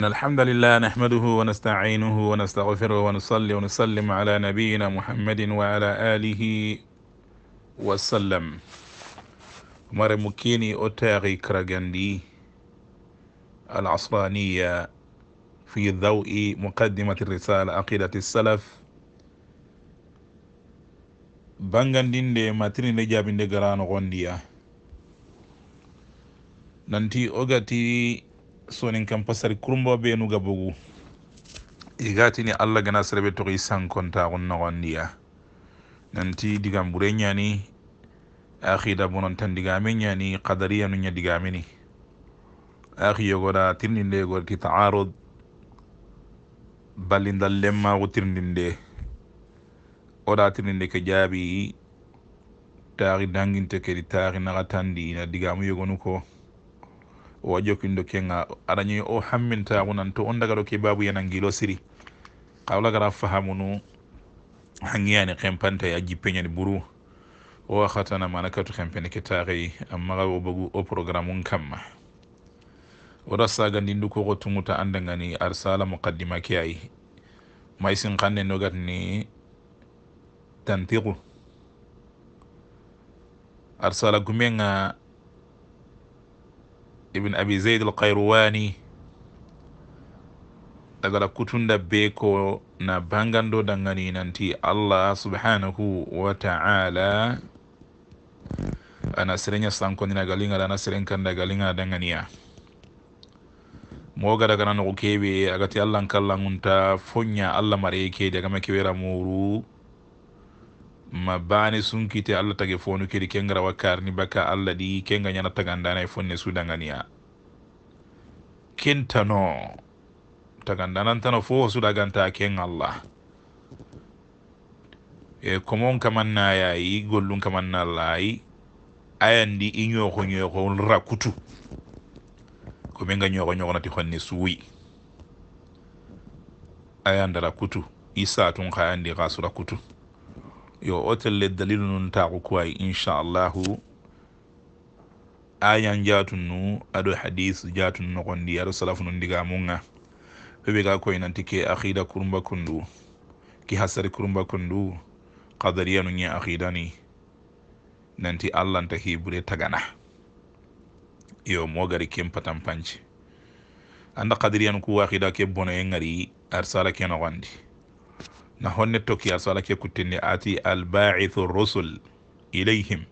الحمد لله نحمده ونستعينه ونستغفره ونصلي ونسلم على نبينا محمد وعلى آله وسلم مر مكيني أتاغي كرغندي العصرانية في ضوء مقدمة الرسالة عقيدة السلف دين دي ماترين دي جابين دي غران غندية ننتي أغتي sonin kan pasari kurumba be nu igati ni allah gana serebe togi sankontaxun noxondiya nanti digam bure akhida bonon tan digame nyani qadariya nu ña digameni axi yogoda tirndinde yogor ti taarud ballindal lemmaxu tirndinde oda tirndinde ke jabi taari danginte di taari na tandi na digamu yo ko o jokindo kenga aɗañi o oh, hammintaku nan to on daga babu kebabu yanangilo siri kawla gara fahamunu hangiyani kempanta ya ni buru o hatana mana katu kempene ketaxey ammaxa o bogu o programme un kamma oɗa sagandindu tumuta tunguta andangani arsala muqaddima ke ay may sin xanne nogatni arsala gumenga ibine abi zeyd al kayrowani dagala kutunda be ko na bangando dangani nanti allah subhanahu wa taala ana sereña sankondina galingal ana serenkanda galingal danganiya mooga daga nanoko keewe agati allahnkallangunta foña allah mareye kedi agama keweramoru ma bane sunkite allah tagi fonu kedi kengara wakkarni bakka allah ɗi kenga ñanata gandana e fonne sudagania kentano tagandanantano fo suɗaganta ken allah e komon kamannayayi gollum kamannallayi ayandi i ñooko ñooko rakutu ko min ga ñooko ñooknati honne suuyi ayanda rakutu i satun ka andi ka su rakutu yo le dalilu nun taku kuwayi inchallahu ayan jatun nu aɗo hadis jatun nogondi aɗo salafu nun diga munga ɓeɓe ga koynanti ke akida kurumba kondu ki hasari kurumba kondu kadariya ye akidani nanti allahnta hibure tagana yo mogari ken patan panci anda kadiriyan ku akida ke bonoye gari arsala ke nogondi na honne tokki a salake kuttinni ati albaithu rusul ilayhim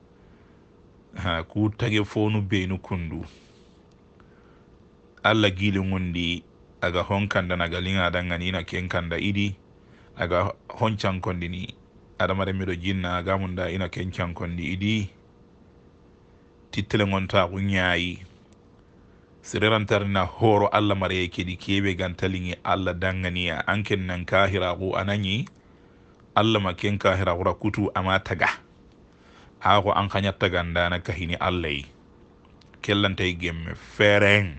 ha ku tage fonu beynu kundu allah gili gondi aga honkanda naga lingadanga nina kenkanda idi aga honchankondi ni adamare miɗo jinna agamunda ina kencankondi idi tittele gontaku ñayi na horo allah di kebe keɓe gantaliŋi allah danganiya kin nan kahiraku yi allah ma kahira kahirakura kutu ma taga ako an haya tagandana kahini allahy kellantayi gemme feren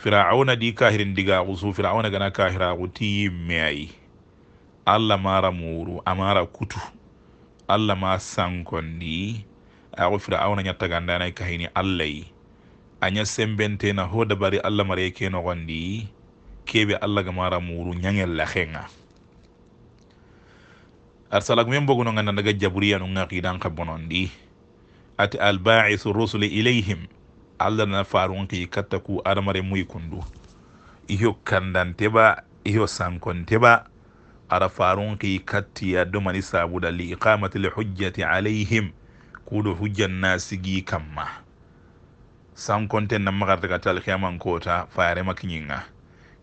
firauna di kahirin ko su firauna gana ko ti yimme ayi allah mara muru amara kutu allah ma sankondi ako firauna ya tagandanayi kahini yi aña sembentena hooda bari allah mara kenoxondi keɓe allah ga mara muru ñagella xenga arsalag men bogunonga nandaga jaburiyanunga xidan xa bonondi ati albaisu rusule ilayhim allah nana farun kii katta ku adamare muyi kundu iyo kandanteba iyo sankonteba ara farun kii kattiya domani sabuda li iqamati lhujjati alayhim kuɗo hujjannasigi kamma sankonten nan magarta ga tal kiyaman kota fayare makinyinga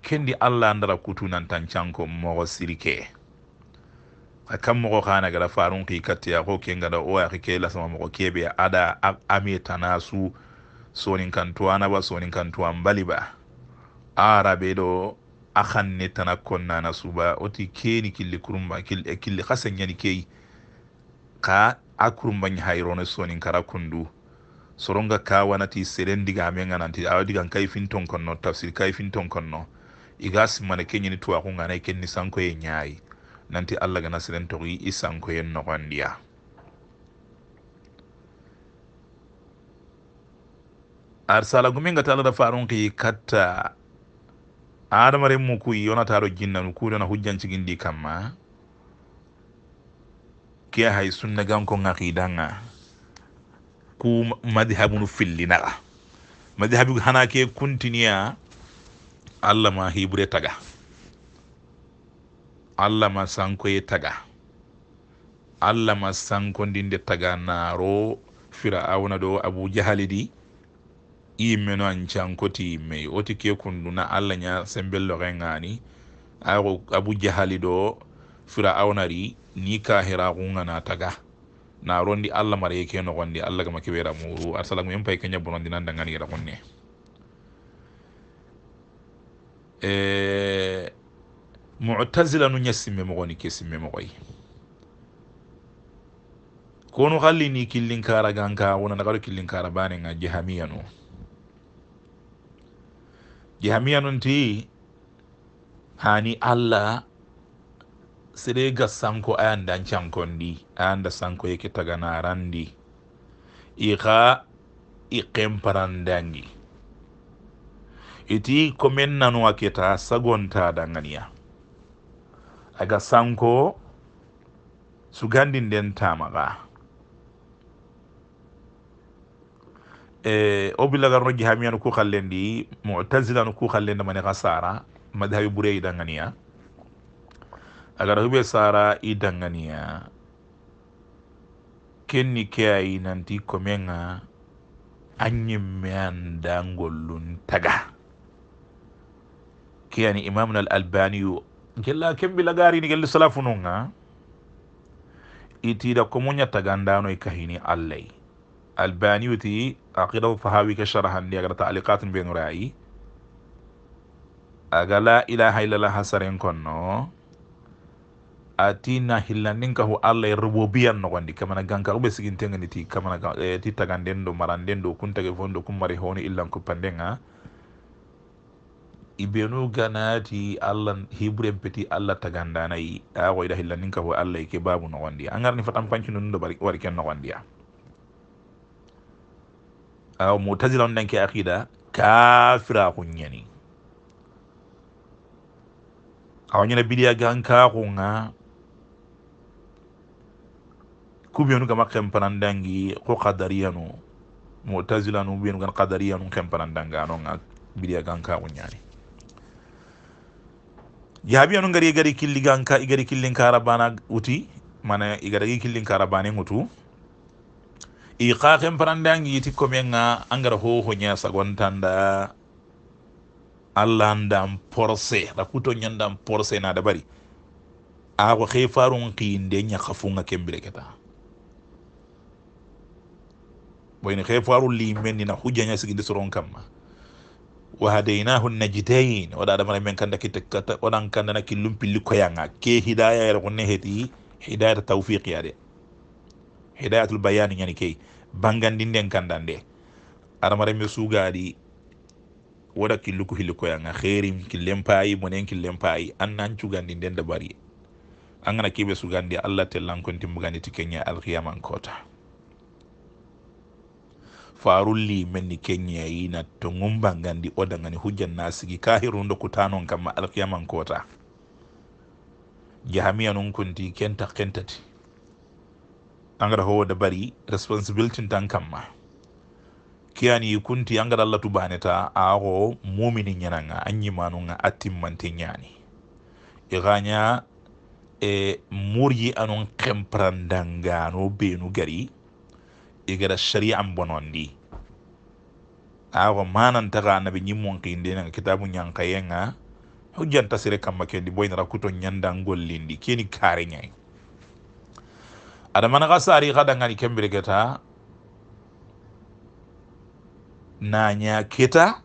kendi allah andara kutu nan tancanko mogo sirike a kan mogo kana gara farun ki kattiya ko ken gada oya ki ke lasama mogo kebe ada ame tana sonin kantuwa na ba sonin kantuwa bali ba arabe do akan ne tana na su ba oti keni killi kurumba killi kasan yani kei ka akurumban hayrona sonin kara kundu soronga ka wanati seren diga men nanti awa diga kai fin ton konno tafsir kai fin ton konno igas mana kenyi ni tuwa ko ngana kenni sanko ye nyaai nanti alla gana seren to yi isanko ye no arsala gumin ga tala da farun ki katta adamare mu ku yona taro jinna ku na hujjan cikin di kamma kiya hay sunna gan ko ku madhabunu fillinaxa madhabigu hana ke continue alla ma hibre taga alla ma sankoye taga alla ma sankondinde taga naaro firaawna ɗo abu jahali di yimmeno an cankoti yimmey oti ke kunduna allah ña ao abu jahali do firaawna ri ni na taga na rondi allah mara ye ke nogondi allah gama keɓera muru arsalamu en pay ke ñabbonondi nan dangani yera gonne e mutasila nu ña simme mogoni ke simme mogoy kono hallini killinkara ganka wonana gaɗo killinkara banega jehamiya no jehamiya non ti hani allah seɗe gas sanko ayandan cankondi ayanda sanko yeke taganarandi ixa i qemparandangi iti komen nanu a keta sagonta danganiya aga sanko sugandi nden tamaxa e, o bilagarno jehamiyanu ku xallendi mutazilanu ku xallendi mani xa sara madihabi bureyi danganiya Agar hube sara idangania kenni ken ni nanti komenga an yimme an dangollun taga ke ani imamuna alalbaniyu gella ken ni gelli salafununga da komunya taganda no ikahini allay albaniyu ti aqidatu fahawi ke sharahandi agar taaliqatin benurayi aga la ilaha illallah hasarin konno na hillanin ka ho allah rububiyan nogondi kamana ganka ɓe sigintengani ti kamana eh, ti taganden do maranden do kun tage fon do kun mari honi illan pandenga ibenu ganati allah hiburen peti allah tagandanayi a goyda hillanin ka ho allah ke babu nogondi Angar garni fatan panci nunu bari wari ken nogondiya aw mutazila on danke aqida kafira kunyani aw ñana bidiya ganka kunga kubiyanu gama kemparandangi ko qadariyanu mu'tazilanu ubiyanu gan qadariyanu kemparandangaano nga biriya ganka kunyani jaabiyanu ngari igari killi ganka igari killin karabana uti mana igari killin karabane utu iqa kemparandangi ti komenga angara hoho nya sagontanda allah ndan porse da kuto porse na dabari ago xe farun qiinde ña kembire keta wayno heefoaru limen ni na hujjaña siginde soron kamma wa hadaynahu najdain oɗa adamana men kanda kata oɗan kandana killum pilli koyanga ke hidaya yere ko ne heeti hidayata tawfiqi ade hidayatul bayani ñani key bangandinden kandan de adamara mi sugaɗi woda killu ko hilli koyanga heerim killen paayi monen killen paayi annan cugandi nden dabari an gana keɓe sugandi allah tellankontimbugandi ti keña alkiyaman kota farulli men ni keñeyina na gumba gandi o dagani hujjan na sigi ka kutanon kamma alkiyamankota jahamiya kunti kenta kentati angara howo da bari responsibility tan kamma kiyani kunti angara allah tubaneta aho mumini ñananga anñimanunga attimmante ñani iganya e eh, murji anon kemprandangano benu gari igara shari'an bonondi awa manan taga annabi nyimon kinde nan kitabu nyankayenga hujjan tasire kamma kendi boy nara kuto nyanda ngollindi keni kare nyai adamana kasari kada ngani kembere keta nanya kita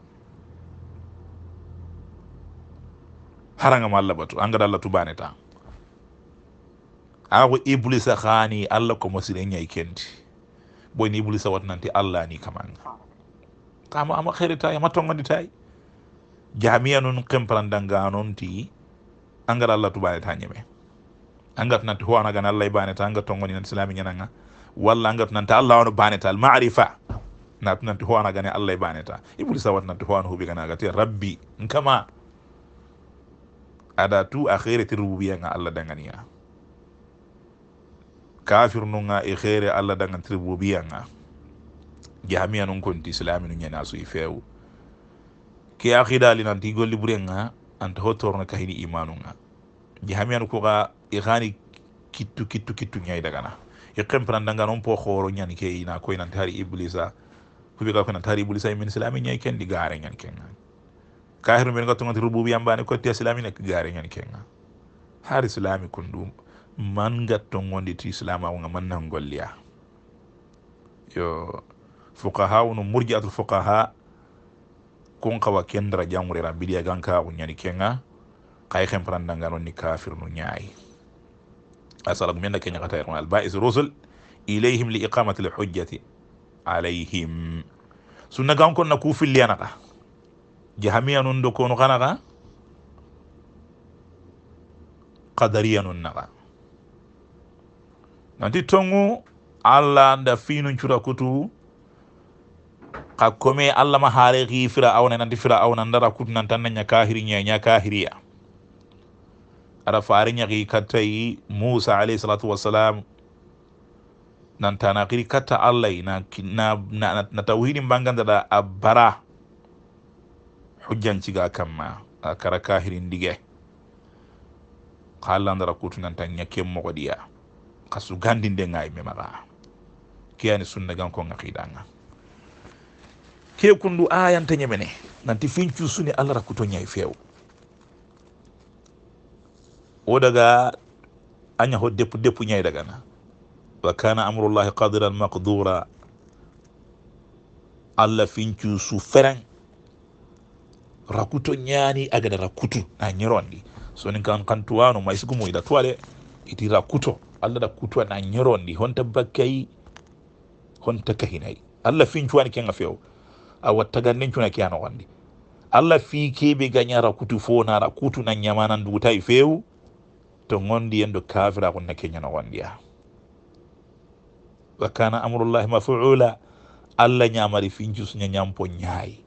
haranga malla batu angada allah tubane ta awa iblisa khani allah ko mosire kendi ɓoyni iblisa watnanti allah ni kamanga tama ama xeretay ama tongonditay jamiya nun qimplandanga noon ti a ngar allah tubaneta ñeme a ngatnanti howanagana allah baneta a nga tongoninanti silami ñananga walla a ngatnanti allah ono banetal marifa natnanti howanagane allah baneta iblisa watnanti howano huɓiganagate rabbi nkama ada tu a xeretirububiyanga allah danganiya kafir nun ga e xeere allah dangan tribubiya ga jahamiya nun konti islamin nu ñana su i feewu ke axidali nanti golli buren ga anta ho torno kahini imanu ga jahamiya nu e kitu kitu kitu kittu kittu kittu ñayi dagana i e xempenandanga non po xooro ñan ke ina ko nanti tari iblisa kuɓe ga koy nanti hari iblisa min islamin ñayi ken di gare ñan ken ga kahiru men ga tongati rububiyambani kotti islami nek gaare ñan ken ga har islami kun ɗum man ton wonde ti islama awo man na yo fuqaha wono murjiatul fuqaha kon kawa jamure jangurera bidiya ganka o nyani kenga kay ken parandanga noon ni kafir nu ñaayi asalagu men da kenya kata yakon albais rusul ilayhim li iqamati al hujjati alayhim sunna gan kon na ku filliyanaka jahamiya nun do kono kanaka qadariya naka nanti tongu alla nda finu cuta kutu ka kome allah ma haare ki fira awna nanti fira awna ndara kutu nan tan nanya kahiri nya nya kahiriya ara faari nya ki katai musa alayhi salatu wassalam nan tana kiri kata alla allah na na na, na tauhidin banganda da abara hujjan ciga kamma akara kahiri ndige dige ndara kutu nan tan nya kem mogodiya kasu gandin de ngai memara maga keyani sunna gan ko ngakida nga ke kundu ayan ayanta ñemene nanti finchu suni allah kuto nyai feew o daga anya ho deppu nyai daga na wa kana amrullahi qadiran maqdura alla finchu su ferang rakuto ñaani agada rakkutu na so ni kan kantuwano may ida tuwa itira kuto allah da na ñorondi honta bakkayi honta kahinayi allah fincuwani kenga few awa taganden cuna ke a wandi allah fi kebe gañara kutu fo nara kutu na ñamanan dugutayi few to gondi en do kafira gonna keña nogondiya wa kana amrullahi mafuula allah ñamari fincu suña ñampo ñaayi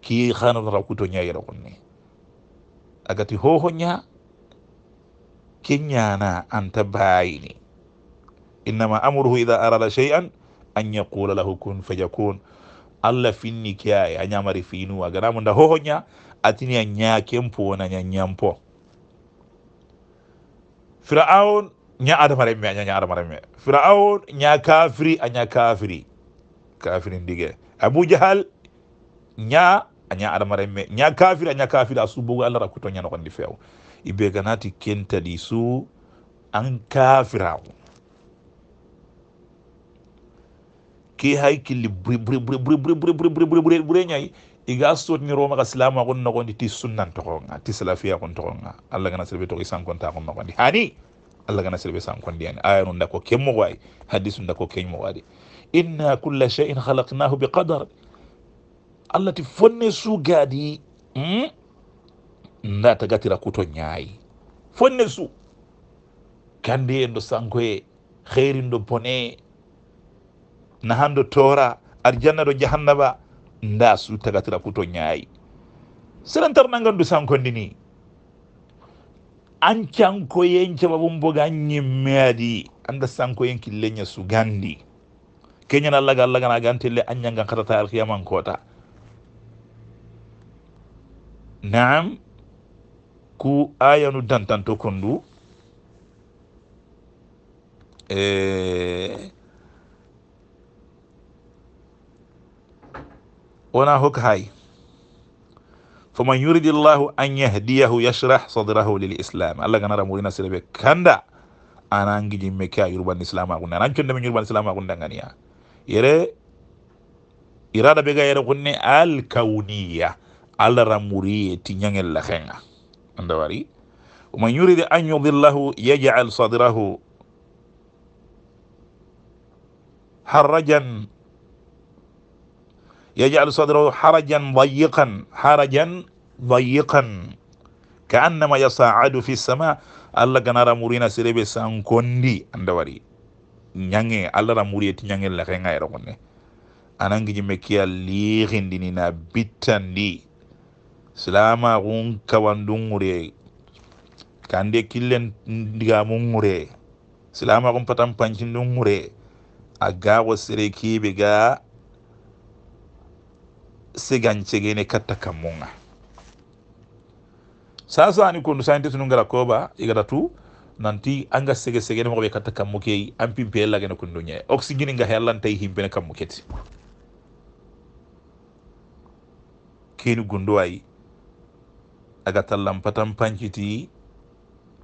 ki kutu nyai ñayira gonne agati hoho ñaa kenyana anta bayini innama amruhu idha arada shay'an an yaqula lahu kun fayakun allah finni kiyaye a ñamari finu a munda nda atini a mpo na nyanyampo firaun nya adamare me nya adamare me firaun nya kafiri anya ña kafiri kafirin dige abou jahal nya anya adamare me nya kafiri anya ña kafiri a rakuto nya no ñanogondi feo i be ganati kentadi su an kafirawo ke hay killi bure ñayi iga roma ka silama kon nogondi ti sunnan nga ti salafiya kon nga allah gana serbe togo i sankonta kon nogondi hani allah gana serbe sankondi yani aya nun dako kem mo way hadisu dako kem mo wadi inna kulla shay'in khalaqnahu bi qadar allah ti fonne gadi nda tagatira kuto ñaayi fonne su kandi en sankoye heyrin pone bone nahan tora arjanna do jahannaba nda su tagatira kuto ñaayi serentar nangan du sankondi ni an cankoyen cababun boga an adi anda sankoyen killeña sugandi keñan allaga allagana gantelle an ñangan katata alkiyaman koota naam ku nu dantanto kondu e eh, ona hok hay faman yuridi llahu an yahdiyahu yashrah sadrahu lil islam allah ganara murina serebe kanda ana gijimme ke a yurban islam nan chonde me yurban islam agunde ngania yere irada bega yere gunne al al ramuriye ti ñangel la khenga ndawari umay yuridu an yudhillahu yaj'al sadrahu harajan yaj'al sadrahu harajan dayyiqan harajan dayyiqan ka'annama yas'adu fi as-sama' Allah gana ra murina sirebe san kondi nyange Allah ramuri muriye ti nyange la kay ngay ya ra konne anangi je mekiya li khindini bitandi silama kun kawandun ŋure kande killen ndigamun ŋure silama kun patan pancindun ŋure a gawo sere kibe ga sigancegene katta kammunga sasani kondu sanite sunungara koba igatatu tu nanti anga sege segene mogoɓe katta kammu keyi an pimpe hellagene kundu ñe oxygine nga hellantayi himpene kammu keti keni gundu ayi aga tallam patam panciti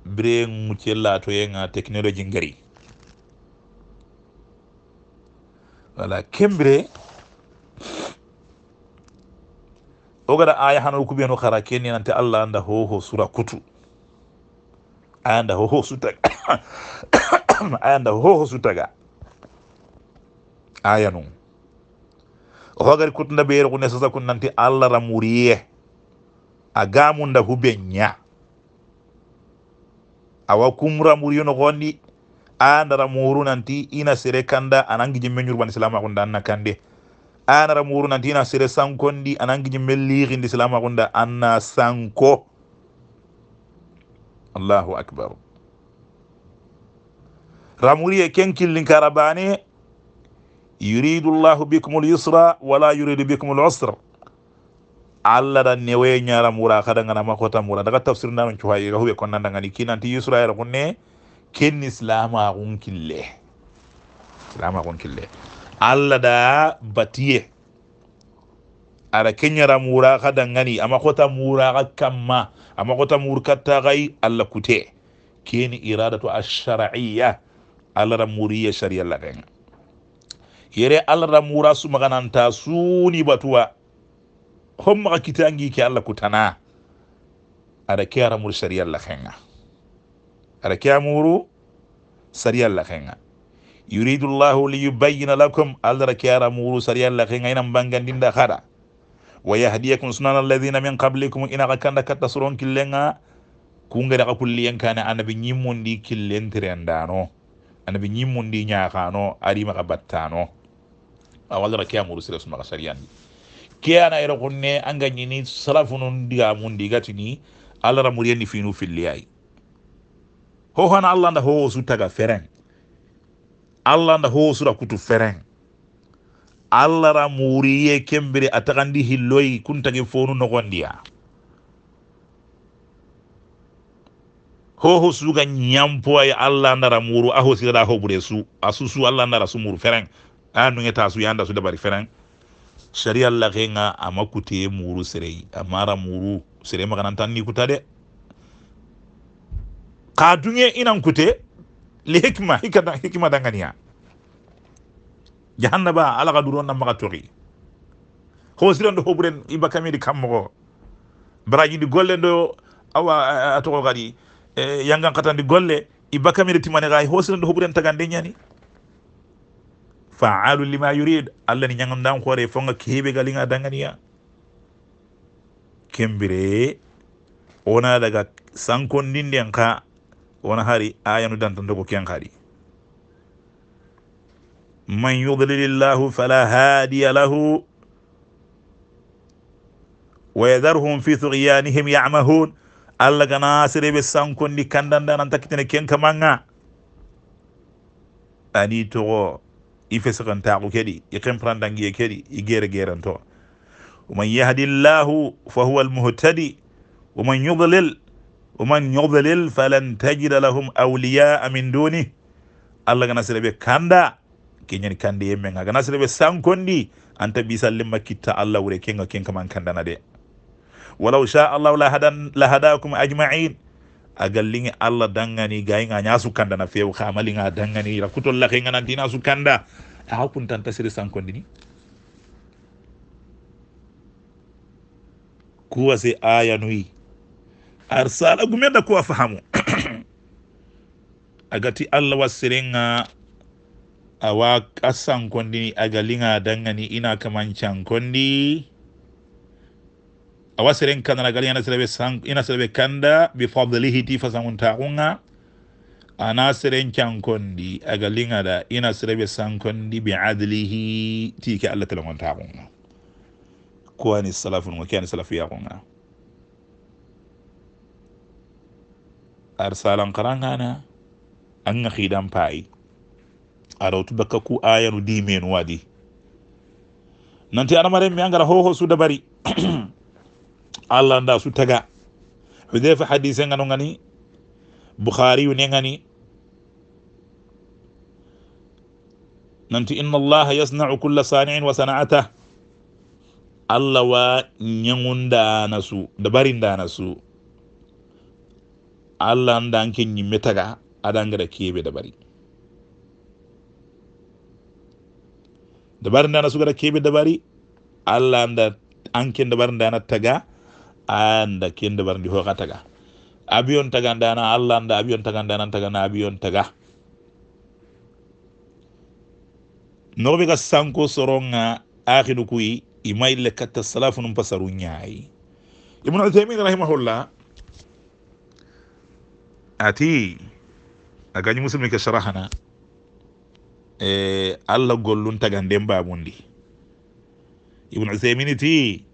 bire muccella to yenga technologie ngari wala kembire o aya hano kuɓeno hara keni nante allah anda hoho sura kutu aya anda hoho sutaga aya anda hoho sutaga aya num o hogari kutuda ɓeyre ko nesasa ko nante allah ramuriye a agamunda hube nya awa kumra muriyo nogonni anara muru nanti ina sere kanda anangi jimme nyurbani silama kunda anna kande anara muru nanti ina sere sankondi anangi jimme liigindi silama kunda anna sanko allahu akbar ramuriye ken killinkarabane yuridu llahu bikum lyusra wala yuridu bikum lusra allah ɗan newoye ñaram wura ngana hotan wura daga tafsir ndanon cuhayiga huɓe konnandagani kinanti yusrayel kunne kenni silama kun kille silama kun kille allah da batiye ara mura kada ngani ama hotan wuraga kamma ama hotan wurkattagay allah kute keni iradatu shariyya allah da muriya sharia laɗen yere allah da mura magananta suni batuwa homma kitangi ke allah kutana ada ke ara muru sariya la khenga ada ke amuru sariya la khenga yuridu allah li yubayyana lakum alla ke ara muru sariya la khenga inam bangandinda khara wa yahdiyakum sunana alladhina min qablikum ina kanda katta suron killenga kunga da kulliyan kana annabi nyimmondi killen tirendano annabi nyimmondi nyaakano ari maka battano awalla ke amuru sira suma keyana yere kunne anga salafu nun diga mundi gatini allah ramuriyenni finu filliyay ho hana allah nda howo su taga feren allah nda howo sura kutu feren allah ra muriye kembere a tagandi kuntage fonu nogondiya hoho suga ay allah ndara muru aho sirada hoɓure su a susu allah ndara sumuru feren anu ngeta su yanda su dabari feren sharia la kenga ama kuti muru serei amara muru serei makana tan ni kutade de ka dunye inan kute li hikma hikata hikma jahanna ba ala ka duron nan maka tori ho siran do hobren ibakamedi kammogo di golle do awa eh, a gadi kadi eh, yangan katandi golle ibakamedi timane gay ho siran do hobren tagande ñani faalu lima yurid allah ni ñagamdan hoore fonga keeɓe galinga danganiya kembire wona daga sankondinden ka wona hari ayanu dantantoko ken kaɗi man yudlilillahu fala hadiya lahu wa yadaruhum fi tugyanihim yamahun allah gana sereɓe sankondi kandandanan takkitene ken kamanga ani togo Ife fesa kan ta kedi i kem pran kedi i gere gere nto uma iya hadil lahu fa huwa al muhu tadi uma nyobel el uma nyobel el fa lan ta gira lahu ma au gana sere kanda kenya ni kandi yemme nga gana sere be kondi anta bisa lima kita Allah wure kenga kenga man kanda na de wala usha ala wala hadan la hada kum a jima ain agal lingi ala dangani gai nga nyasu na fe wu kama linga la kenga nanti nasu hawakunitan tasiri sankondini kuwase aya no yi arsala gumenda kuwa fahamu agati allah wasiringa awa kasan kondi agalinga dangani ina kamancan kondi awa sirin kanara galinga ina sirabe kanda bi fadlihi ti anasiren kyan kondi a galin da ina sirabe san kondi bi adlihi ti ke Allah talan wanta kuma kowa ne salafin wa ya kuma a arsalan karan na an ga hidan fa'i a rautu baka ku ayanu di men wadi nan ta armarin mai an gara hoho su da bari Allah da su taga Hudhaifa hadisin ganin gani bukhariyu nengani nanti inna allaha yasnau culla sanirin wa sanaata allah wa ñengu ndanasu dabari ndanasu allah ndanke ñimme taga adangada keɓe dabari dabari ndanasu gada keɓe dabari allah anda anke dabari ndana taga anda ke dabari ndi hoxa taga abi tagandana allah anda abi on tagana abi taga noɓe ga sanko soronga ahinu kuyi imayille katta salafu num pasaru ñaayi ibnu utaymin rahimahullah ati a gañi ke sarahana e eh, allah gollun taganden babundi ibnu utaymin ti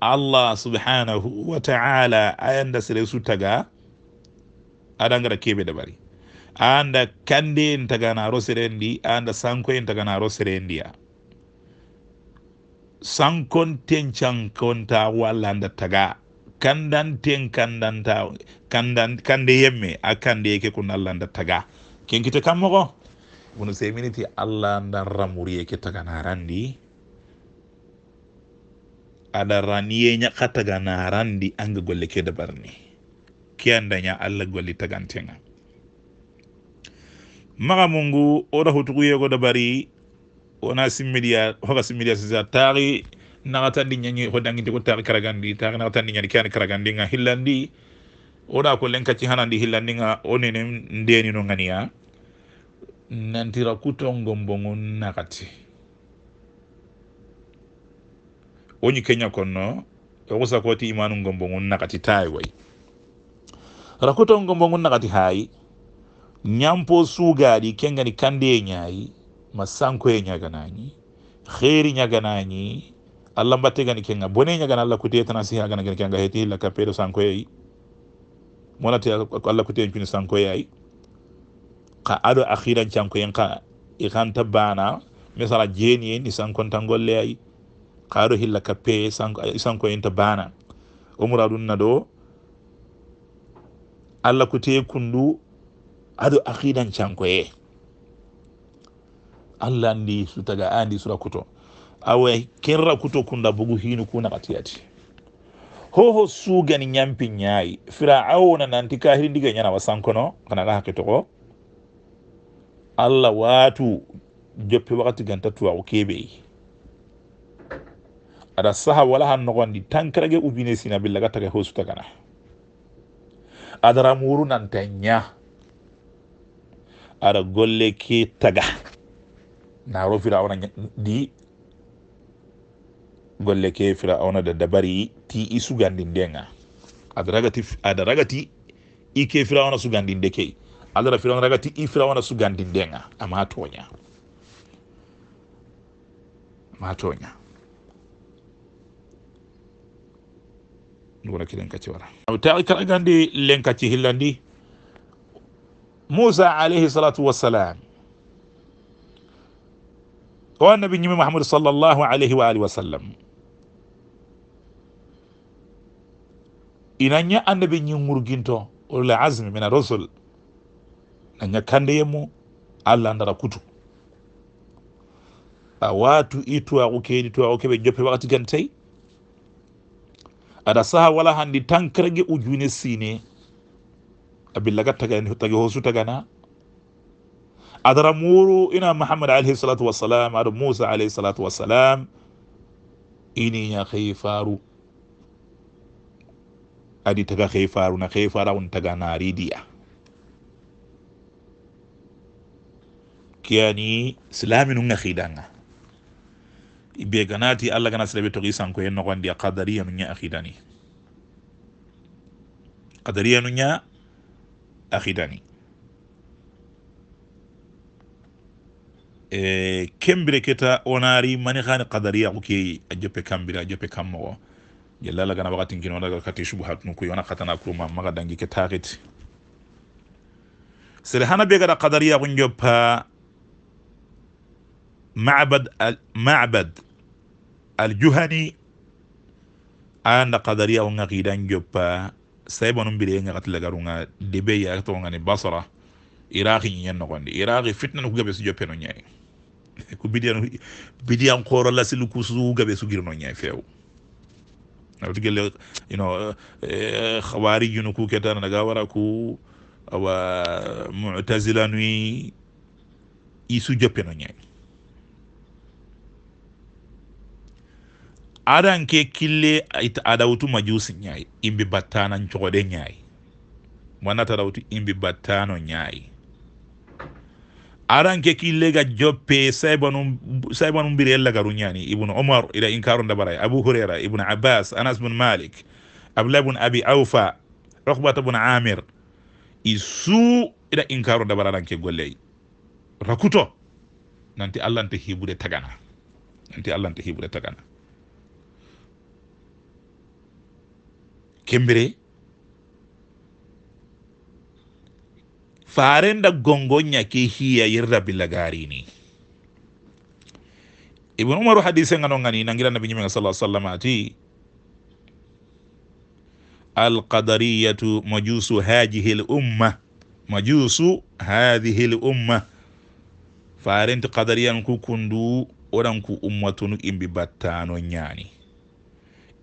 allah subhanahu wa taala ayanda sere suttaga aɗa gara keɓe ɗabari anda kande en taganaro sere ndi anda sanko en taganaro sere ndiya sankonten cankonta walla anda taga kandanten kandanta kandan kande yemme a kande yeke kon allah anda taga kenkite kammoko wono se miniti allah anda ramuri yeke taganarandi ada raniye ñakataga na randi anga gwele keda dabarni ke andaña allah golli tagantenga maga mungu oɗa hutuguyego dabari wona simmiɗiya hoka similia sisa taari naxatandi nyanyi ho danginte ko taari karagandi taari naxatandi ñani ke ani karagandinga hillandi oɗa ko lenkaci hanandi hillandinga o nene ndenino ganiya nantira mbongo nakati woni kenya konno e kusa koti imanu gombo ngun nakati tayi way rakoto gombo ngun nakati hayi ñampo suugaɗi kengani kande ñaayi ma sankoye ñaganañi heeri ñaganañi allah gani kenga bone ñagana allah kuteye tana si hagana gani kenga heti la hilla kappeɗo sankoyeyi monate allah kuteye cuni sankoyeyayi ka aɗo akhiran cankoyen ka ikan tabbana misala jeeni en ni sankontangolle ayi kaɗo hilla ka peye sanko enta bana o ɗum na ɗo allah ko te kundu aɗo aqidan cankoye allah andi sutaga andi sura kuto awa kenra kuto kunda bugu hinu kuna katiyati hoho sugani nyampi ñaayi firauna nanti kahiri ndiga ñanawa sankono kana ka allah watu joppi wakati ganta tuwaku keɓeyi ada saha wala han nogondi tankarage ubine sina billa ga taga hosuta adara muru nan tanya ada golle ke taga na ro fira wana di golle ke fira wana da dabari ti isu gandin denga adaragati adaragati ike fira wana su gandin de adara fira wana ragati i fira wana su gandin denga amma tonya wona kilen kacci wara tawi kala gandi len hillandi musa alayhi salatu wassalam o annabi ñimi mahamadou sallallahu alayhi wa alihi wa sallam ina ña annabi ñin murginto ulul asmi mina rusul na ña kandeye allah ndara kutu a watu i tuwaku keedi tuwaku keɓe joppe wakati gan tawi aɗa saha wala hanndi tankerge ujune sine a billaga tagatage hoosu tagana adara muru ina mahamad alayhi salatu wasalam aɗa musa alayhi salatu wasalam ini ya xeifaru adi taga xeifaru na xeifaru awun taga naari diya kiyani silaminunga xidanga be ganati alla gana sere be togi sanko en nogondi qadariya nu ña akhidani qadariya nu ña akhidani e kembre keta onari mani khani qadariya ko ke a joppe kambira a joppe kammogo jella allah gana wakatin kino daga kati subuhat nu kuy khatana ko kuruma maga dangi ke taxiti sere hana be gada qadariya ku joppa معبد معبد aljuhani ayanda kadariya onga kidan joppa sayba num bire nga katla garunga debe ya to ngani basra iraqi nyen no gondi iraqi fitna no gabe su joppe no nyaay ku bidiyan bidiyan koro la silu ku su gabe su girno nyaay feew nawti gelle you know eh, khawari yunu ku ketan daga wara ku awa mu'tazila nui isu joppe no nyaay adan ke kille ita adawutu majusi ñayi imbi battanan cogoɗe ñayi wanata adawutu imbi battano ñayi aran ke killega joppe saibanu biri ella garu ñani ibnu omar ila inkaru ndabaray abu huraira ibnu abbas anas bun malik abdullah bun abi aufa rokbata bun amir i suu ila inkaru ndabara aran ke golley rakuto nanti allah nte hibude tagana nanti allah nte hibude tagana kembire farenda gongo ñaki hiya yirda billa garini ibnu umaru hadise ngano ngani nangira nabi ñumenga sa sallam ati alqadariyatu majusu hajihi lumma umma majusu hadhihi l umma farenti qadariyan ku kundu oranku ummatunu imbi battano ñani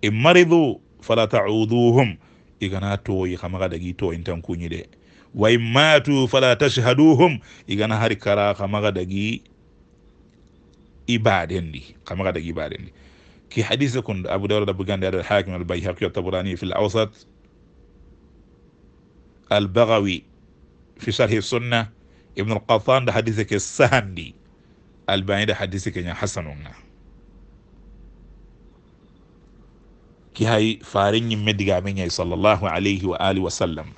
in maridu فلا تعوذوهم إغنا توي خمغا دغي توي انتم كوني دي وي ماتو فلا تشهدوهم إغنا هاري كرا خمغا دغي إبادن دي خمغا دغي إبادن دي كي حديث كون أبو داود أبو غاندي الحاكم البيهقي الطبراني في الأوسط البغوي في شرح السنة ابن القطان ده حديثك السهندي الباني ده حديثك حسن الله ki hay faare ñimme digame ñay sallllahu alayhi wa alihi wa sallam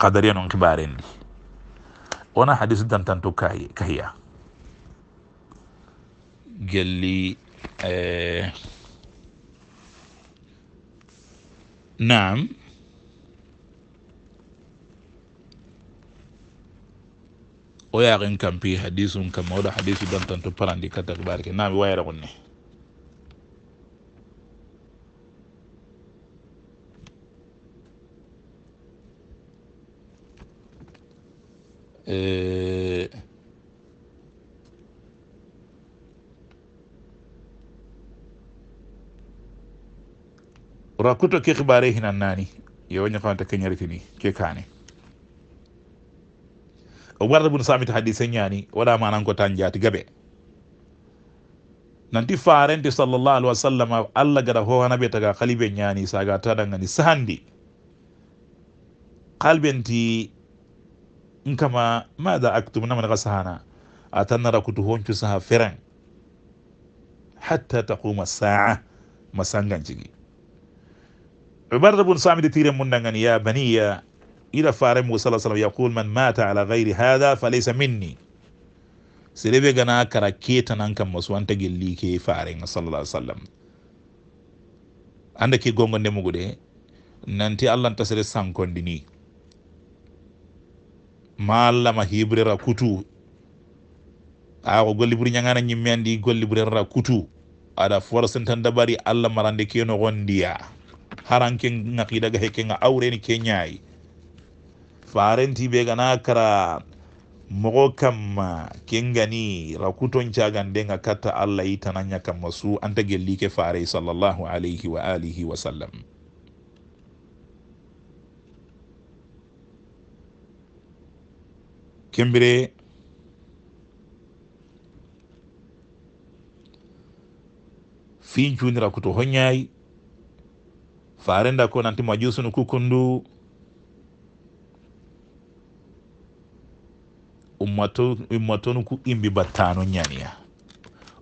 kadariya noon kibaren wona hadis dantanto kahiya gelli نعم ويا غن كم في حديث كم ولا حديث دان تنتو براندي كتك بارك نعم ويا رغني ora eh, kuto ke xibare hinan nani yo wañi xamante keñaritini ke kaani o warata bun samita haddi se ñaani waɗa manan ko tan jaati gabe nanti farenti sallallah alih wa sallam allah gara ho hanaɓe taga xaliɓe ñaani saga taɗa ngani sahandi xalɓenti nkama mada aktum na managa sahana atannara kutu honcu saha feren hatta taquma saa masangan cigi ubarda bun samidi tire mun dangan ya baniya ila fare mu sallallahu alaihi wasallam yaqul man mata ala ghairi hadha falaysa minni serebe gana kara keta nan kan masu wanta gilli ke fare sallallahu alaihi wasallam anda ke gongonde mugude nanti allah ta sere sankondini mallama hibrera kutu a ko golliburi ñangana ñimme andi golliburera kutu aɗa forcen tan dabari allah marande ke gondiya haranke gaqidaga heke ga awreni ke ñaayi farenti ɓe gana kara mogo kamma kengani rakuton cagandenga katta allah yitananya kamma su anta gellike fare sallallahu alayhi wa alihi wa sallam kembire fincunira kuto honñayi farenda ko nanti majusunu kukundu ummatonu ku imbi battano ñaniya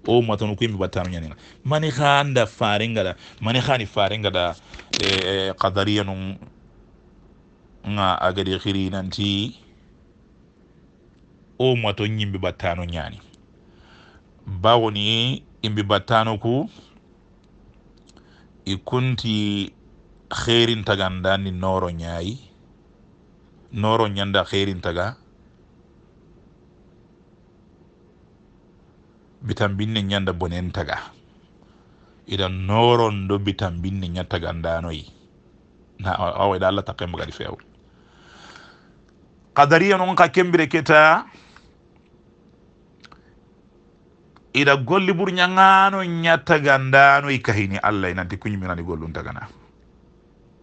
o ummatonu ku imbi battano ñanina mani ha anda mani hani farengaɗa e qadariya ga agadi hiri nanti o mato ñimbi battano ñaani bawoni woni battano ku i kunti heerintaganɗa ni noro ñaayi noro ñanda herintaga bitambinne ñanda bonentaga ida noron do bitambinne ñattagandanoyi na awa ida allah takkemagadi fewol kadariya noon ka kembire keta ida golli ɓur ñagano ñattagandano i kahini allah nanti kuñumirani gollum tagana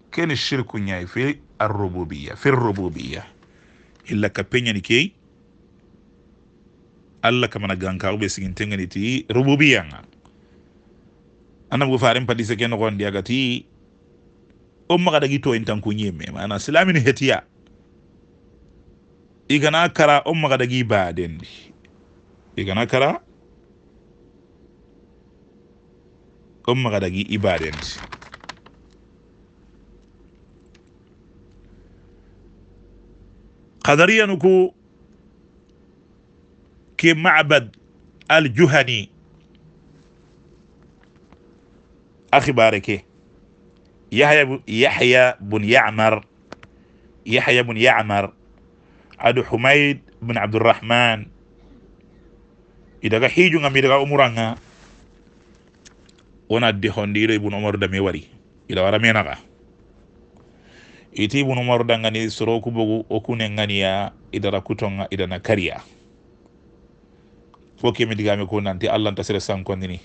keni shirku ñayi fi arrububia fi rububia illa ka peñani kei allah kamana gankaru ɓe sigintengani ti rububia ga annabugo faren padise ke nogondi agati on maga dagi to en tankuñimme mana silamini hetiya igana kara on maga dagi badendi igana kara umra dagi ibadenti ku ke ma'bad al-juhani akhibare ke yahya Yahya bun ya'mar yahya bun ya'mar adu humaid bin abdurrahman idaga hiju ngami umuranga wona dihondiɗo ibnu umaru dami wari ila wara menaga iti ibnu umaru dangani soro kubogu o kune ganiya idara kutonga idana kariya fo kemi digami ko nanti allanta sere sankondini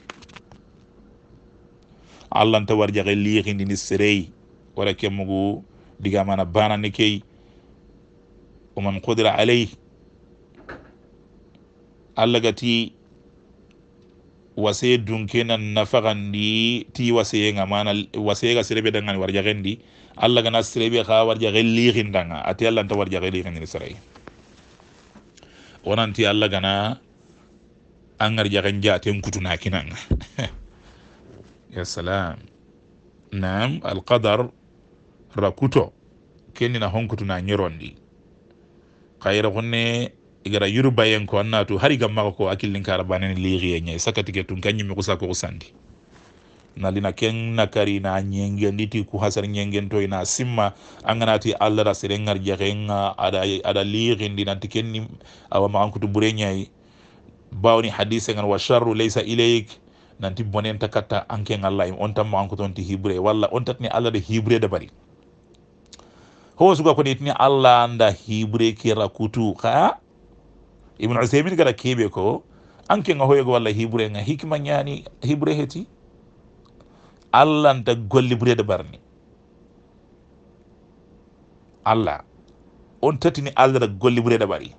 allanta warjaxe liixindini serey wara ke mugu digamana banani key oman qudira alayh allah gati wase dunke nan nafagandi ti wase nga mana wase ga sirebe ni warja gendi alla gana sirebe ga warja gelli gindanga ati alla nta warja gelli gindani sarai onanti alla gana angar jagen jaten kutuna kinanga ya salam nam alqadar rakuto kenni na honkutuna nyirondi kayra honne igara yuru bayen ko annatu hari gamma ko akillin kara banen liigiye nyai sakati ke tun kanyi mi kusa ko sandi nalina ken na kari na nyengen diti ku hasar nyengen to ina simma anganati alla ra serengar jarenga ada ada liigin dinan tikenni awa ma an kutu bure nyai bawni hadise ngan wa sharru laysa ilayk nanti bonen takata anke ngalla im on tam an kutu onti hibre walla on tatni alla de hibre da bari ho suga ko ni alla anda hibre kira kutu ka ibnu usaimin gara keeɓe ko anke nga hoyego walla hiburenga hikma ñaani hibure heeti allahnta golli ɓurede barni allah on tatini allahta golli ɓurede ɓari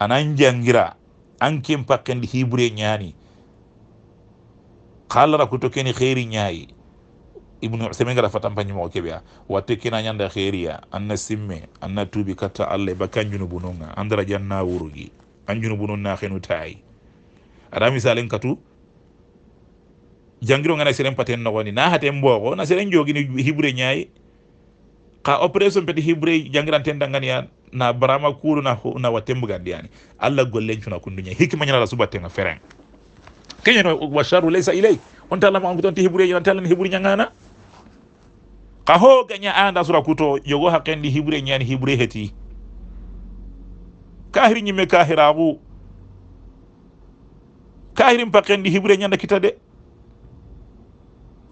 anan jangira anken pakkendi hibure ñaani kalara ku tokeni xeeri ñaayi ibnu usaimin gara fatan panyi mo kebiya wate kina nyanda khairiya anna simme anna tubi kata alle bakan junubu nonga andara janna wurugi an junu non na khenu tayi ada misalen katu jangiro ngana seren paten no woni na hatem bogo na seren jogini hibre nyaay ka operation pete hibre jangiran tenda ngani ya na barama kuru na na watembu gandiani alla gollen cuna kundunya hikma nyala subatenga fereng kenya no washaru laysa ilay on tala ma on hibre yana tala hibre nyangana kaho ganya anda sura kuto yogo hakendi hibre nyani hibre heti kahiri nyime kahiragu Kahiri pakendi hibre nyanda kita de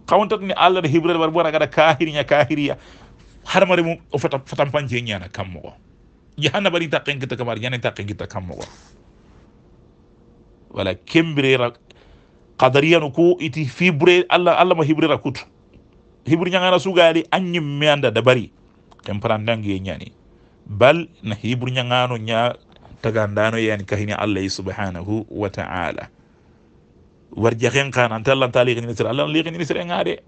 kawantat ni allah hibure hibre bar bora kada kahiri nya kahiri ya mare mu fata panje nyana kammo jahanna bari takken kita kamar nyana takken kita kammo wala kembre ra qadariyan ku iti fibre allah allah ma hibure ra kutu hibri ñagana sugali anñim me anda dabari kemparandangue ñani bal na ngano nya nya tagandano yani kahini allah subhanahu wa ta'ala war jaxen kan anta allah ta liqini sir allah liqini sir ngade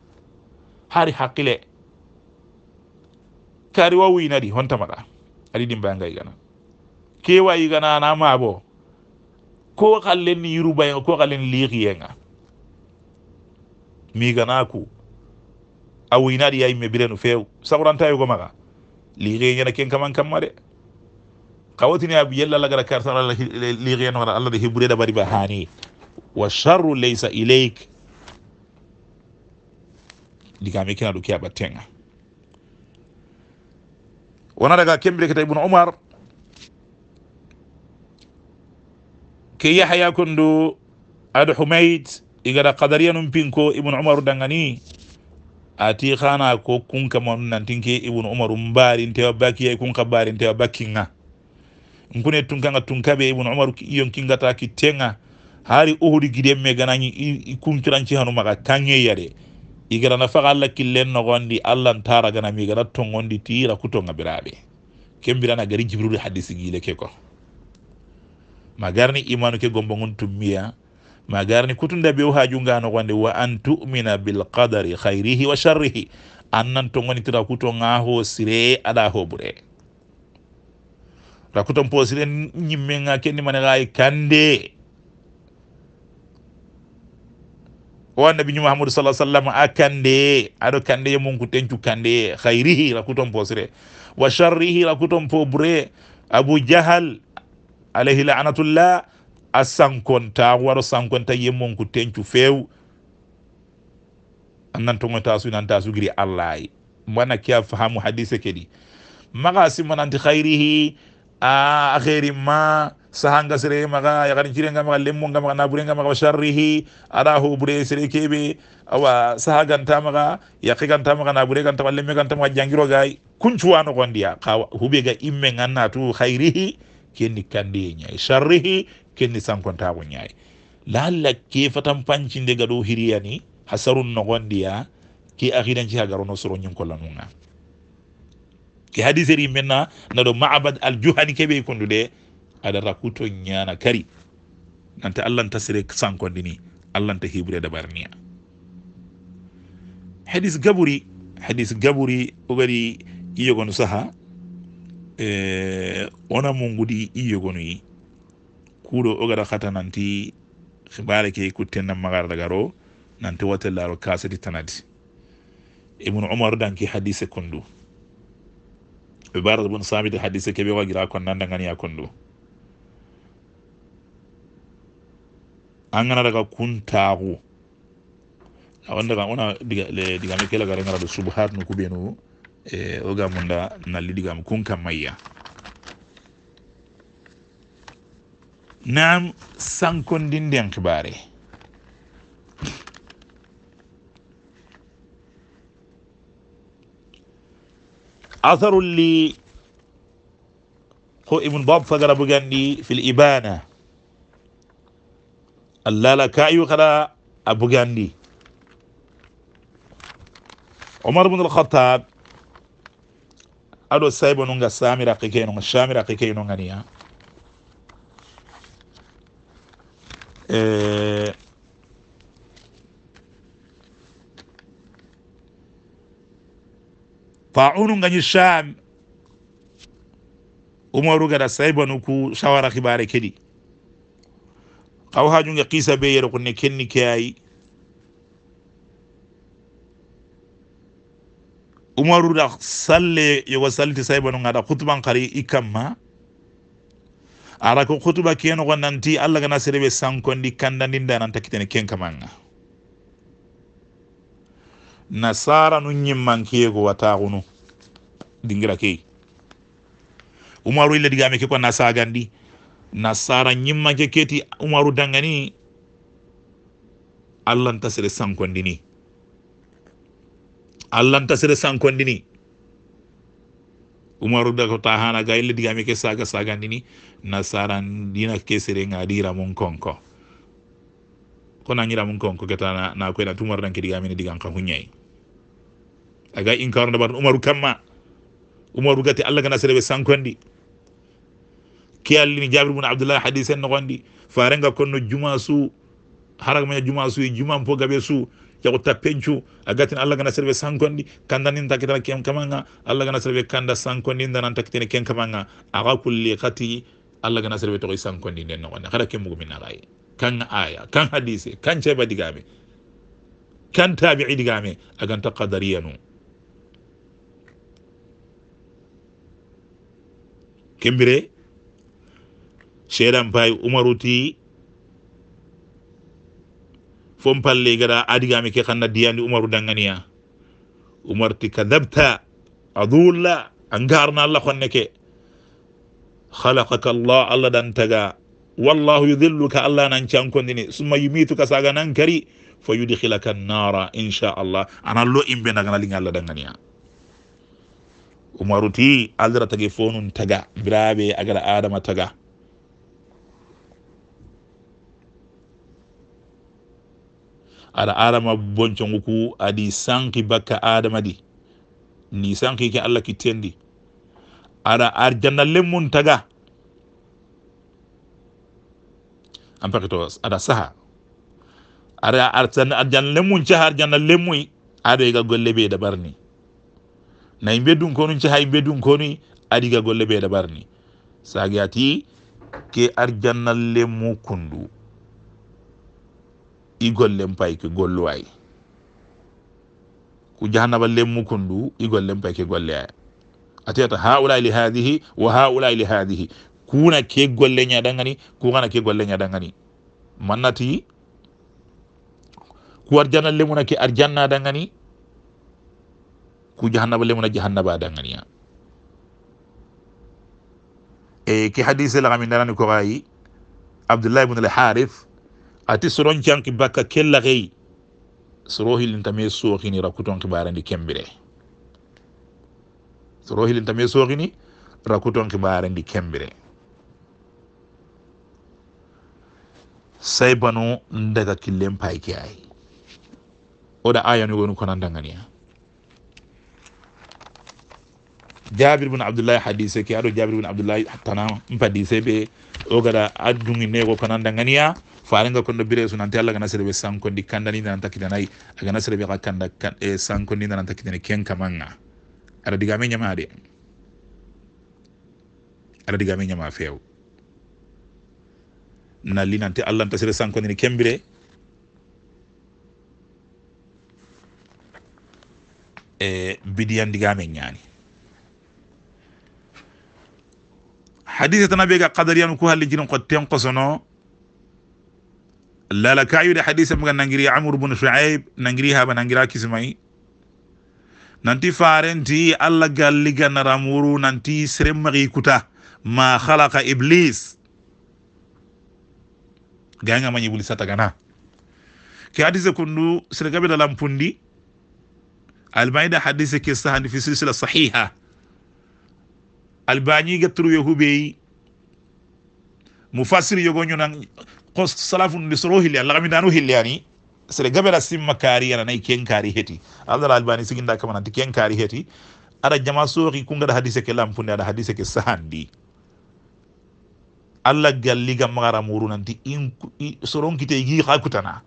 hari hakile kari wa nadi honta mara adi dimba ngay gana ke yi gana na mabo ko xallen ni bay ko xallen liqiyenga mi gana ku awu inadi ya imme birenu few yugo maga ligeñana ken kaman kamma de kawatini abu yella lagara kartara ligeñana wara allah de hibbure da bari ba hani wa sharru laysa ilayk digame kena ɗo ke a ɓattenga wona daga kembire kata ibnu umar ke yahaya kon do aɗa humayd num pinko ibnu umaru dangani ati xana ko kunka mo nantinke ibnu umaru mbarintewa bakiya kunka barintewa bakkinga nkune tunkanga tunkaɓe ibnu umaru ki tenga hari uhudi gide me ganañi i kunkiranci hanu maga kangeya de igarana faga allah killen nogondi allah ntara ganami igara tongondi tira kutonga biraɓe kembirana gari jibril hadisi gile ke ko magarni imanu ke gombongon tummiya magarani kutunda be ha jungano wande wa an tu'mina bil qadari khairihi wa sharrihi annan to ngoni tira kuto ngaho sire ada hobure rakuton mpo sire nyimme nga kenni kande o nabi ñu mahamadou sallah sallam a kande aɗo kande ye mun ko tencu kande hayrihi rakuton mpo sire wa sharrihi rakuton mpo bure abu jahal alayhi lanatullah a sankonta waro sankonta ko tencu few annan togoyta su nanta sugiri allahy mana kiya fahamu hadise kedi maga simananti hayrihi a heri ma sahanga sere maga yakarincirenga maga lemmonga maga naburenga maga wa sharrihi ada bure sere kebe awa saha ganta maga yaki ganta maga nabure ganta maga lemme ganta maga jangiro gay kuncuwano gondiya ka hubega ga imme ganna tu hayrihi kenni kandiyeñayi sharrihi kenni sankontaako ñaay laalla keefatan pancinde gaɗo hiriyani ha sarun nogondiya ke axidanci ha garono soro ñinkollanunga ke hadisere yimmenna naɗo maabad al juhani keɓe kondude aɗata kuto ñana kari nante allahnta sere sankondini allahnta hiɓure dabarniya hadis gaburi hadis gaburi o gadi iyogonu saha eh, ona mungudi iyogonuyi kuɗo ogada hata nanti hibare ke kuttennan magara dagaro nanti watellaro kaseti tanadi ibnu umaru danki hadise kondu ibarat bun samit hadise keɓe wagira konnan daganiya kondu an gana daga kuntaku a wanda kan diga le diga mekela ngara do subhat nu kubenu e eh, oga munda nalli digam kun kam نعم سانكون دين دين كباري أثر اللي هو ابن باب فقر بغاندي في الإبانة اللالا كايو خلا أبغاندي عمر بن الخطاب أدو سايبو نونغا سامي راقي كي نونغا شامي راقي كي نونغا نيا eh, paununganya sham umarugara saibanuku sawara kibare kedi kaw hajunga kisa be yero kunne kenni ke ayi umaru da salle yogo salti saibanu ngada khutban kari ikamma ara ko khutuba ke no nanti alla gana serebe sankondi kandandinda nan takitene ken kamanga nasara nu wata wataxunu dingira ke umaru illa digame ke ko gandi nasara nyimmanke keti umaru dangani allah nta sere sankondini alla nta sere sankondini umaru daga ta hana ga ille diga meke saga saga nini nasara dina kesire ngadira mun konko kona ngira mun konko keta na na ko na tumar dan kidiga ni diga kan hunyai aga in karno bar umaru kamma umaru gati allah kana serebe sankondi ni jabir ibn abdullah hadisen no gondi farenga konno juma su haraga juma su juma po gabe su yawta pejju a gatin allah gana serve sankondi kandanin takitana ken kamanga allah gana serve kanda sankondi ndanan takitene ken kamanga aga kulli khati allah gana serve togoy sankondi nden nogonde hara mugu mugumina gaye kan aya kan hadise kan ceeba digame kan tabi'i digame aganta ta nu kembire seedan pay umaruti Fom palle gada adigami ke xanna diyandi umaru umar ti kadabta adulla angarna allah khonne ke khalaqaka allah allah taga wallahu yudhilluka allah nan cankondini summa yumituka saga nan kari fa yudkhilaka nara insha allah ana lo imbe nagana linga allah danganiya umaru ti fonun taga birabe agara adama taga aɗa arama bonco ku adi sanki bakka adama di ni sanki ke allah kittendi aɗa ar jannalle mum taga an pakito aɗa saha aɗa ar jannalle mum caha ar jannalle muy aɗo yiga golle ɓe daɓarni nayi beddum konu caha e beddum konuy aɗiga golle ɓe daɓarni sagi ati ke ar jannalle kundu igol len payke gollu ay ku jahannaba lemmukon du igol len payke golle ay atiyata haula li hadihi wa haula li hadihi kuna ke golle nya dangani ku gana ke golle nya dangani mannati ku arjanna lemuna ke arjanna dangani ku jahannaba lemuna jahannaba dangani ya e ke hadisi la gamin dana ni ko ay abdullah ibn al-harith ati soron canki bakka kellaxey soro hilintame sooxinira kutonki barandi kembire soro hilintame sooxini ra kutonki barandi kembire sai ndaga daga killen ki ay o da aya danganiya jabir bin Abdullah hadise ki ado jabir bin Abdullah tanam mpadise be ogara adungi nego konan danganiya faringa kondo su nanti alla gana serebe sankondi kandani nananta kitanayi agana serebe ka kanda eh, sankondi nananta kitani ken kamanga ada digame ñama ade ada digame ñama feew nalli nanti allah nta sere sankondini kembire e bidiyan digame nyani hadise tana ɓe ga ku halli jirin ko lala kayude de hadisa mga nangiri amur bun shuaib nangiri haba nangira kismayi nanti ti allah galli naramuru nanti seremmaki kuta ma halaka iblis ganga nyibuli bulisata gana ke hadise kondu sere gaɓeɗa lampundi almayda hadise ke handi fi silsila sahiha albañi gatru yahuɓeyi mufasir yogonyo nang ko salafun ndi soro hilli a lagamidanu hilli ani sere gabera simma kaari ananayi ken kari heti aldala albani siginda kama nanti ken kari heti ada jama sooki kungaɗa hadise ke lampunde ada hadise ke sahandi alla galli galliga magara muru nanti in soronkite igi xa kutana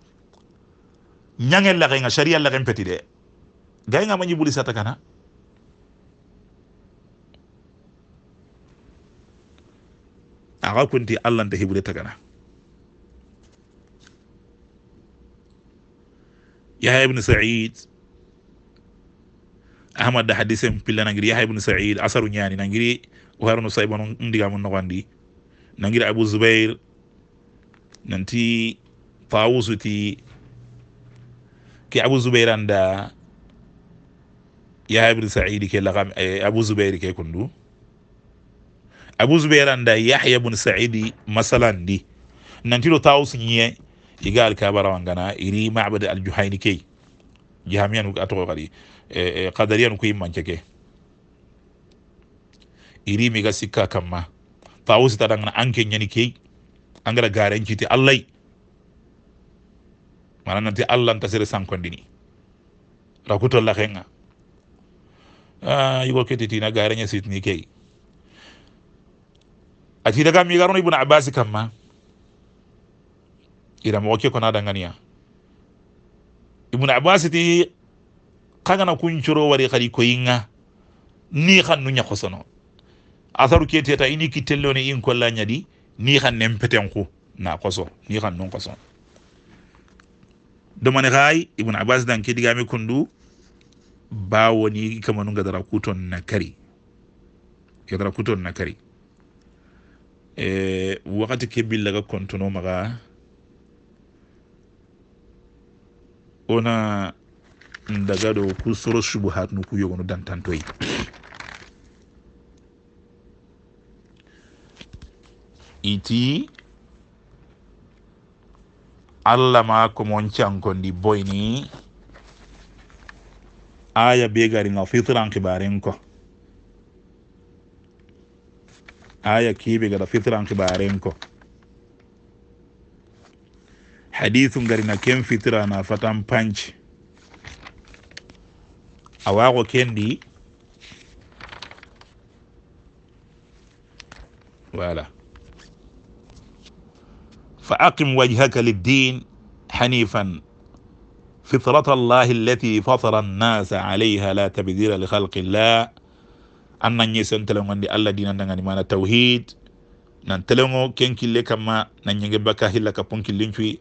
la laxenga sharia la peti de gayinga mañi buli satakana kana kunti allah nte hiɓule tagana Yahya ibn Sa'id ahmad da hadise pilla nangiri yahya ibnu said asaru ñaani nangiri o harno sayba ndiga mum nogondi nangiri abu zubair nanti tawusu ti ke abou zoubair anda yahya ibnu saidi ke lakam eh, abu abou ke kondu abou zoubair anda yahya ibnu saidi masalan ndi nantiɗo tawus ñiye igal ka barawangana iri mabad aljuhayni ko ato atoxo e eh, eh, qadariyan ku yimmanke ke iri miga sikka kamma tadang na anke nyani key angara garenciti allay mana nanti allah ta sere sankondini rakuto laxenga yigo ah, ketitina gareña sitni key ati daga migarona ibn abbas kamma ke kona dangania ibnu abbas ti kagana kuncuro wari kadi koyinga ni xannu sono asaru ke teta ini kittellone in kolla ñadi ni xan nen peten ku na koso ni xan nun koso domane xaay ibnu abbas dan ke digami kundu kama nu gadara kuton na kari gadara kuton na kari e, wakati ke ga kontono maxa ona ndagado ɗo ku soro subuhat no ku yogono dantantoyi iti alla ma mon cankondi boyni aya be garinga fitran kibaren ko aya kiɓe gada fitran kibaren ko hadithun garina ken fitirana fatan panci awaxo kendi voilà fa aqim wajhaka liddin hanifan فطرة الله التي فطر الناس عليها لا تبديل لخلق الله أن نيسن تلون الله دينا نغني مانا توحيد نان تلون كين كي لكما نان ينجبكا هلا كبون كي لنشوي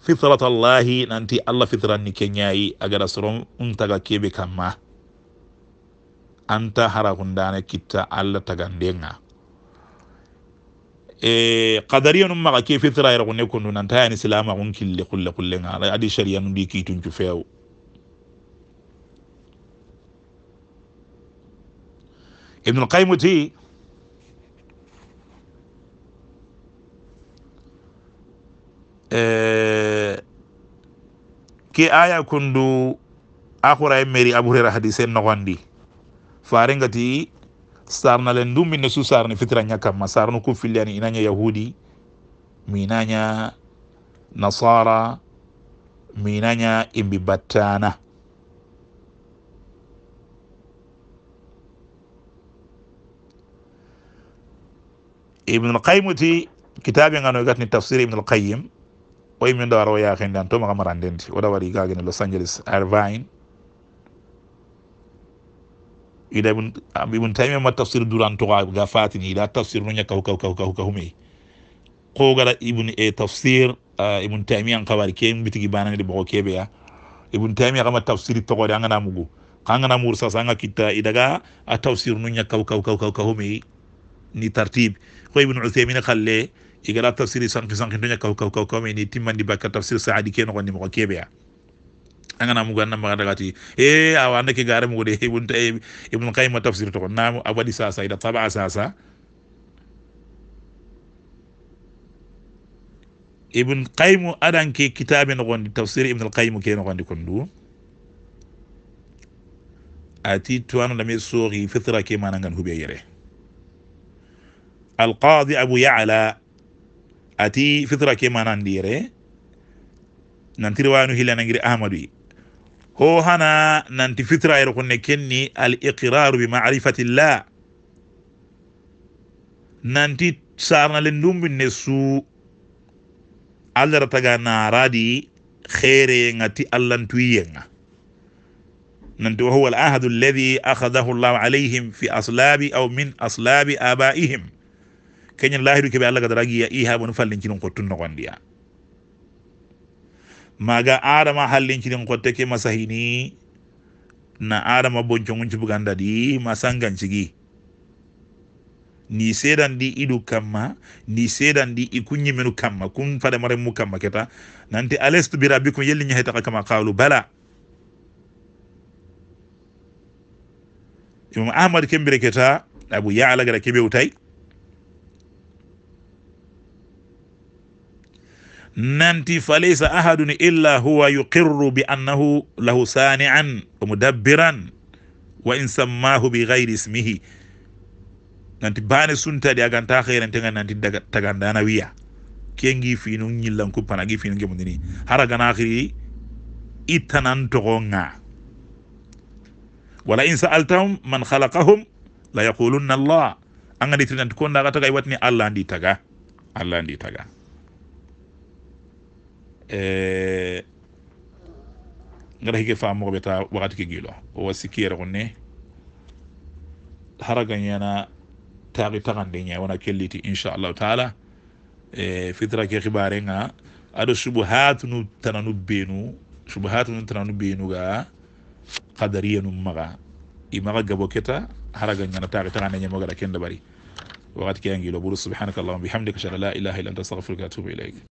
fitratallahi nanti allah fitranni ke ñayi agada soron untaga keɓe kamma anta hara hundane kitta allah tagandenga e kadariya num maxa ke fitra yera xune kondu nanta yani silama xun kille xulle xullenga adi sharia nu ndi kiituncu feew ibnul qaymu ti Eh, ke aya kundu akura e meri abu hurairah hadise nogondi sarna sarnalen dum min su sarni fitra nya kamma sarnu ku filiani inanya yahudi minanya nasara minanya imbi Batana, ibn al-qayyim ti yang ngano gatni tafsir ibn al-qayyim oyi min ɗo ara o yahen dan toma kam randendi oɗa waɗi los angeles arvine ida ibn taymi ma tafsir duran toga ga fatini ida tafsir no ñakkahu kaw kaw kaw ko gara ibn e tafsir ibn taymi an kawari ke mbitigi bananide bogo keɓeya ibn taymi kama tafsir togode angana mugu kangana mur sanga kita. kitta idaga a tafsir no ñakkaw kaw kaw kaw ni tartib ko ibn uthaymin kalle igala tafsiri sanki sanki tonya kaw kaw kaw kaw ni timmandi bakka tafsir saadi ken ko ni mo kebe angana mugo annam maga ti e eh, awa anda ke gare mugo de ibn tayyib eh, ibn qayyim tafsir to nam abadi sasa ida taba sasa ibn qayyim adan ke kitabe no tafsir ibn qayyim ke no gondi kondu ati tuwanu lame sori fitra ke manangan hube yere القاضي أبو yala ati fitra ke manandire nanti riwayanu hilanangiri ahmadu ho hana nanti fitra yero kunne kenni al iqrar bi ma'rifati llah nanti sarnalen dumbinne su allah rataga naradi خيري نتي الله تويينا ننتو هو العهد الذي أخذه الله عليهم في أصلاب أو من أصلاب آبائهم keñen lahidu keɓe allah gadara giya i ha ɓon fallincinin kottun nogondiya maga adama hallincinin kotte ke masahini na adama boncogunci buganda ɗi masangancigi ni seedan ɗi idu kamma ni seedan ɗi i kuñimenu kamma kun mu kamma keta nanti alestu bira bikum yelli ñahetaka kama qalu bala imam ahmad kembire keta abu yaala gara kebe utai nanti falaysa ahadun illa huwa yuqirru bi annahu lahu sani'an mudabbiran wa in sammahu bi ghairi ismihi nanti bane di aganta khairan tenga nanti daga na wiya kengi finu ku kuppana gi ngi gemundini hara gana itanan ittanan nga wala in sa'altahum man khalaqahum la yaqulunna Allah anga ditinanti ko ndaga tagay watni Allah ndi taga Allah ndi taga ngara hige faamoxo ɓe ta waxati ke gilo owa sikkiyere xunne haragañana taxi taxande ña wona kelliti inchallahu taala e eh, fitara ke xibarenga aɗo subuhatunu tananu benu subuhatunu tananu benuga qadariya num maxa i gabo keta haragañana taxi taxande ñamogada ken dabari waxati ke angilo ɓuru subhanaka bihamdika ashhadu la ilaha illa anta astaghfiruka wa atubu ilayk